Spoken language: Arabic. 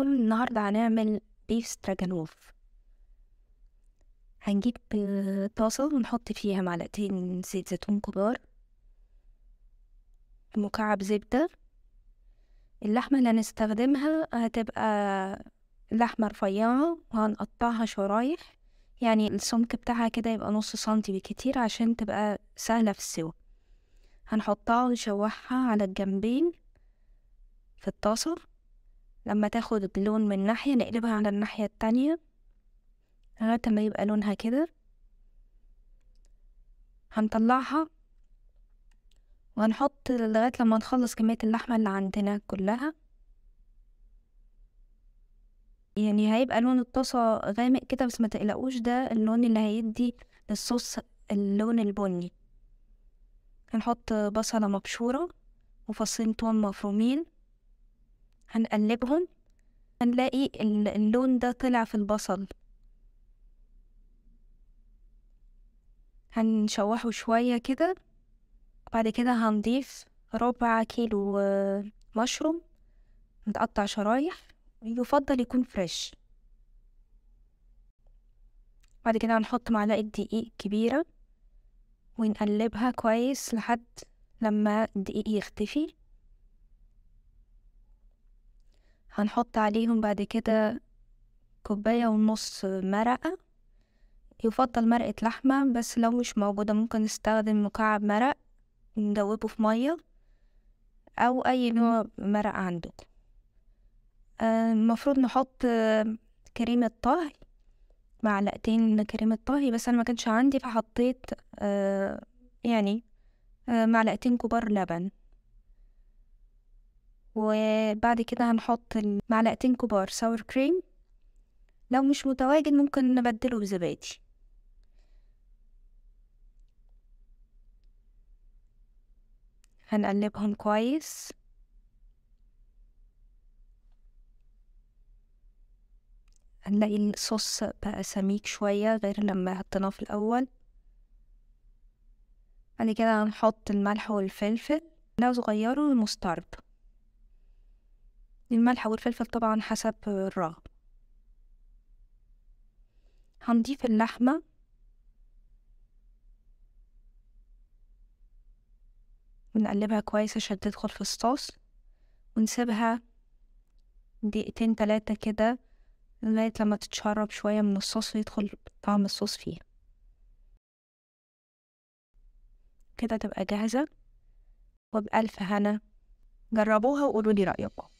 لكم النهاردة هنعمل بيف ستراجانوف هنجيب طاسة ونحط فيها معلقتين زيت زيتون كبار مكعب زبدة اللحمة اللي هنستخدمها هتبقى لحمة رفيعة وهنقطعها شرايح يعني السمك بتاعها كده يبقى نص سنتي بكتير عشان تبقى سهلة في السوا هنحطها ونشوحها على الجنبين في الطاسة لما تاخد اللون من ناحية نقلبها على الناحية التانية لغاية ما يبقى لونها كده هنطلعها وهنحط لغاية لما نخلص كمية اللحمة اللي عندنا كلها يعني هيبقى لون الطاسة غامق كده بس ما تقلقوش ده اللون اللي هيدي للصوص اللون البني هنحط بصلة مبشورة وفصين توم مفرومين هنقلبهم هنلاقي اللون ده طلع في البصل هنشوحه شوية كده بعد كده هنضيف ربع كيلو مشروم متقطع شرايح يفضل يكون فريش بعد كده هنحط معلقة دقيق كبيرة ونقلبها كويس لحد لما الدقيق يختفي هنحط عليهم بعد كده كوباية ونص مرقة يفضل مرقة لحمة بس لو مش موجودة ممكن نستخدم مكعب مرق ندوبه في مية أو أي نوع مرق عندك آه، المفروض نحط آه، كريمة طهي معلقتين كريمة طهي بس أنا ما كانش عندي فحطيت آه، يعني معلقتين كبار لبن وبعد كده هنحط معلقتين كبار ساور كريم لو مش متواجد ممكن نبدله بزبادي هنقلبهم كويس هنلاقي الصوص بقى سميك شوية غير لما حطيناه في الأول بعد كده هنحط الملح والفلفل لو صغيره المسترد الملح والفلفل طبعا حسب الرغبة هنضيف اللحمة ونقلبها كويس عشان تدخل في الصوص ونسيبها دقيقتين تلاتة كده لغاية لما تتشرب شوية من الصوص ويدخل طعم الصوص فيها كده تبقى جاهزة وبألف هنا جربوها وقولوا لي رأيكم